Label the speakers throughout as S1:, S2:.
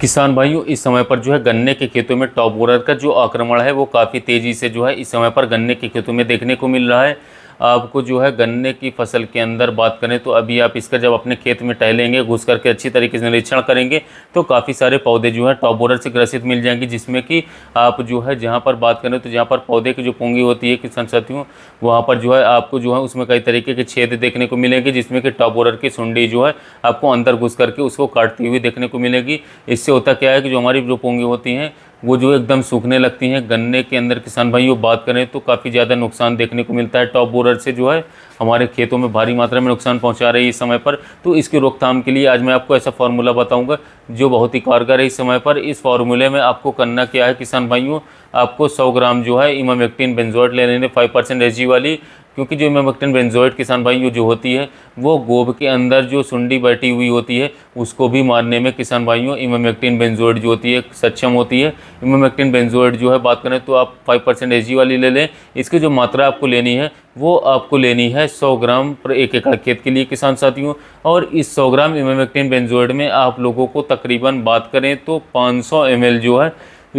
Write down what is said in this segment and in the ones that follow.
S1: किसान भाइयों इस समय पर जो है गन्ने के खेतों में टॉप बोरर का जो आक्रमण है वो काफ़ी तेज़ी से जो है इस समय पर गन्ने के खेतों में देखने को मिल रहा है आपको जो है गन्ने की फसल के अंदर बात करें तो अभी आप इसका जब अपने खेत में टहलेंगे घुस करके अच्छी तरीके से निरीक्षण करेंगे तो काफ़ी सारे पौधे जो है टॉप बोर्डर से ग्रसित मिल जाएंगे जिसमें कि आप जो है जहाँ पर बात करें तो जहाँ पर पौधे की जो पूंगी होती है किसान साथियों वहाँ पर जो है आपको जो है उसमें कई तरीके के छेद देखने को मिलेंगे जिसमें कि टॉप बोर्डर की सुंडी जो है आपको अंदर घुस करके उसको काटती हुई देखने को मिलेगी इससे होता क्या है कि जो हमारी जो पूंगी होती हैं वो जो एकदम सूखने लगती हैं गन्ने के अंदर किसान भाइयों बात करें तो काफ़ी ज़्यादा नुकसान देखने को मिलता है टॉप बोरर से जो है हमारे खेतों में भारी मात्रा में नुकसान पहुंचा रही है इस समय पर तो इसकी रोकथाम के लिए आज मैं आपको ऐसा फार्मूला बताऊंगा जो बहुत ही कारगर है इस समय पर इस फार्मूले में आपको करना क्या है किसान भाइयों आपको सौ ग्राम जो है इमामेक्टिन बेंजोट ले लेने फाइव परसेंट एच वाली क्योंकि जो मेमक्टन बेंजोइट किसान भाइयों जो होती है वो गोब के अंदर जो सुंडी बैठी हुई होती है उसको भी मारने में किसान भाइयों इमामेक्टिन बेंजोइट जो होती है सक्षम होती है इमामेक्टिन बेंजोइट जो है बात करें तो आप फाइव परसेंट एच वाली ले लें इसकी जो मात्रा आपको लेनी है वो आपको लेनी है 100 ग्राम पर एक एकड़ खेत के लिए किसान साथियों और इस सौ ग्राम इमामेक्टिन बेंजोइड में आप लोगों को तकरीबन बात करें तो पाँच एम जो है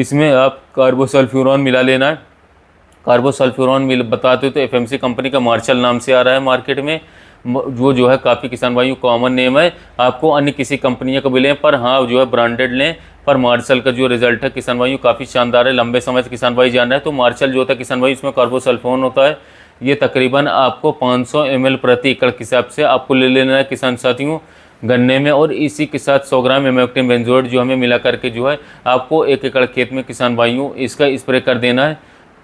S1: इसमें आप कार्बोसल्फ्यूरॉन मिला लेना है कार्बोसल्फ्यूरॉन मिल बताते हो तो एफ कंपनी का मार्शल नाम से आ रहा है मार्केट में वो जो है काफ़ी किसान भाइयों कॉमन नेम है आपको अन्य किसी कंपनियों को भी लें पर हाँ जो है ब्रांडेड लें पर मार्शल का जो रिजल्ट है किसान भाइयों काफ़ी शानदार है लंबे समय से किसान भाई जान रहे हैं तो मार्शल जो होता है किसान भाई उसमें कार्बोसल्फोन होता है ये तकरीबन आपको 500 सौ प्रति एकड़ के हिसाब से आपको ले लेना है किसान साथियों गन्ने में और इसी के साथ 100 ग्राम एमोक्टिन बेंजोइड जो हमें मिला करके जो है आपको एक एकड़ खेत में किसान भाइयों इसका स्प्रे कर देना है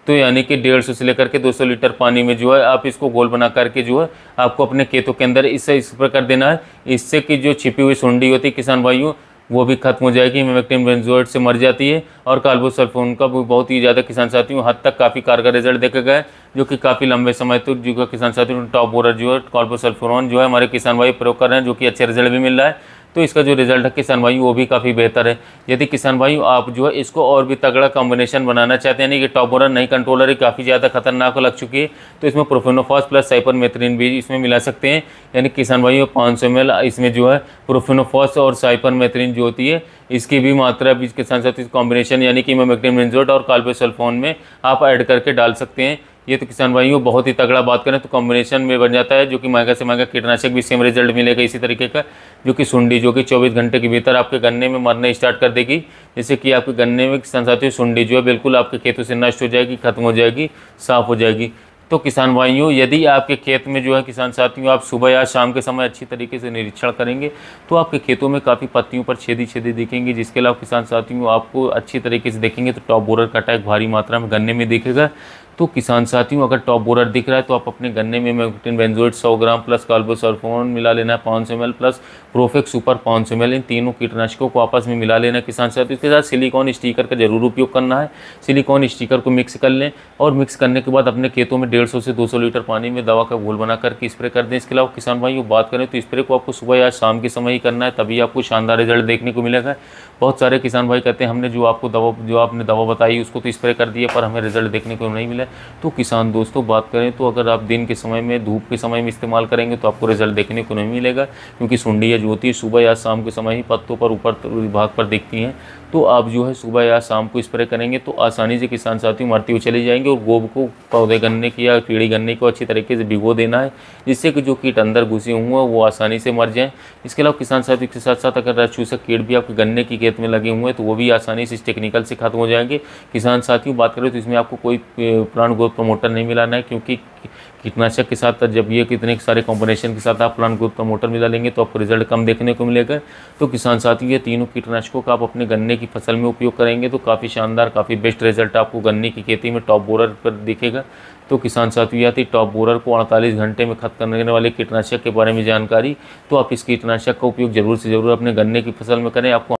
S1: तो यानी कि डेढ़ सौ से लेकर के 200 लीटर पानी में जो है आप इसको गोल बना करके जो है आपको अपने खेतों के अंदर इससे इस प्रकार देना है इससे कि जो छिपी हुई सुंडी होती है किसान भाइयों वो भी खत्म हो जाएगी मेमेक्टिन बेंजोइड से मर जाती है और कार्बोसल्फोन का भी बहुत ही ज़्यादा किसान साथियों हद तक काफ़ी कारगर रिजल्ट देखा गया है जो कि काफ़ी लंबे समय तक तो जो किसान साथियों टॉप बोरर जो है सल्फोन जो है हमारे किसान भाई प्रयोग कर रहे हैं जो कि अच्छे रिजल्ट भी मिल रहा है तो इसका जो रिज़ल्ट है किसान वायु वो भी काफ़ी बेहतर है यदि किसान वायु आप जो है इसको और भी तगड़ा कॉम्बिनेशन बनाना चाहते हैं यानी कि टॉपोरन नई कंट्रोलर ही काफ़ी ज़्यादा खतरनाक लग चुकी है तो इसमें प्रोफिनोफॉस प्लस साइपर मेथरीन भी इसमें मिला सकते हैं यानी किसान वायु पाँच सौ इसमें जो है प्रोफिनोफॉस और साइपर मेथरीन जो होती है इसकी भी मात्रा बीच के साथ साथ इस कॉम्बिनेशन यानी कि मेमेक्टिन और कार्बोसल्फोन में आप ऐड करके डाल सकते हैं ये तो किसान भाइयों बहुत ही तगड़ा बात करें तो कॉम्बिनेशन में बन जाता है जो कि महंगा से महंगा कीटनाशक भी सेम रिजल्ट मिलेगा इसी तरीके का जो कि सुंडी जो कि 24 घंटे के भीतर आपके गन्ने में मरना स्टार्ट कर देगी जैसे कि आपके गन्ने में किसान साथियों सुंडी जो है बिल्कुल आपके खेतों से नष्ट हो जाएगी खत्म हो जाएगी साफ हो जाएगी तो किसान भाइयों यदि आपके खेत में जो है किसान साथियों आप सुबह या शाम के समय अच्छी तरीके से निरीक्षण करेंगे तो आपके खेतों में काफ़ी पत्तियों पर छेदी छेदी दिखेंगे जिसके अलावा किसान साथियों आपको अच्छी तरीके से देखेंगे तो टॉप बोरर का अटैक भारी मात्रा में गन्ने में दिखेगा तो किसान साथियों अगर टॉप बोरर दिख रहा है तो आप अपने गन्ने में मेक्टिन बेंजोइट 100 ग्राम प्लस कार्बोसरफोन मिला लेना है पाँच सौ प्लस प्रोफेक्स सुपर पाँच सौ इन तीनों कीटनाशकों को आपस में मिला लेना है किसान साथियों इसके साथ सिलिकॉन स्टीकर का जरूर उपयोग करना है सिलिकॉन स्टीकर को मिक्स कर लें और मिक्स करने के बाद अपने खेतों में डेढ़ से दो लीटर पानी में दवा का घोल बना करके स्प्रे कर दें इसके अलावा किसान भाई बात करें तो स्प्रे को आपको सुबह या शाम के समय ही करना है तभी आपको शानदार रिजल्ट देखने को मिलेगा बहुत सारे किसान भाई कहते हैं हमने जो आपको दवा जो आपने दवा बताई उसको तो स्प्रे कर दिया पर हमें रिजल्ट देखने को नहीं मिला तो किसान दोस्तों बात करें तो अगर आप दिन के समय में धूप के समय में इस्तेमाल करेंगे तो आपको रिजल्ट देखने को नहीं मिलेगा क्योंकि सुंडियाँ जो होती है सुबह या शाम के समय ही पत्तों पर ऊपर भाग पर दिखती हैं तो आप जो है सुबह या शाम को स्प्रे करेंगे तो आसानी से किसान साथी मरते हुए चले जाएंगे और गोब को पौधे गन्ने की या कीड़ी गन्ने को अच्छी तरीके से भिगो देना है जिससे कि जो कीट अंदर घुसे हुए हैं वो आसानी से मर जाएं इसके अलावा किसान साथी के साथ साथ अगर रस चूसक कीट भी आपके गन्ने की खेत खेत में लगे हुए हैं तो वो भी आसानी से इस टेक्निकल से खत्म हो जाएंगे किसान साथियों बात करें तो इसमें आपको कोई प्लांट ग्रोथ प्रमोटर नहीं मिलाना है क्योंकि कीटनाशक के साथ जब ये कितने सारे कॉम्बिनेशन के साथ आप प्लांट ग्रोथ प्रमोटर मिला लेंगे तो आपको रिजल्ट कम देखने को मिलेगा तो किसान साथियों ये तीनों कीटनाशकों का आप अपने गन्ने की फसल में उपयोग करेंगे तो काफ़ी शानदार काफ़ी बेस्ट रिजल्ट आपको गन्ने की खेती में टॉप बोरर पर दिखेगा तो किसान साथियों थी टॉप बोरर को 48 घंटे में खत्म करने वाले कीटनाशक के बारे में जानकारी तो आप इस कीटनाशक का उपयोग जरूर से ज़रूर अपने गन्ने की फसल में करें आपको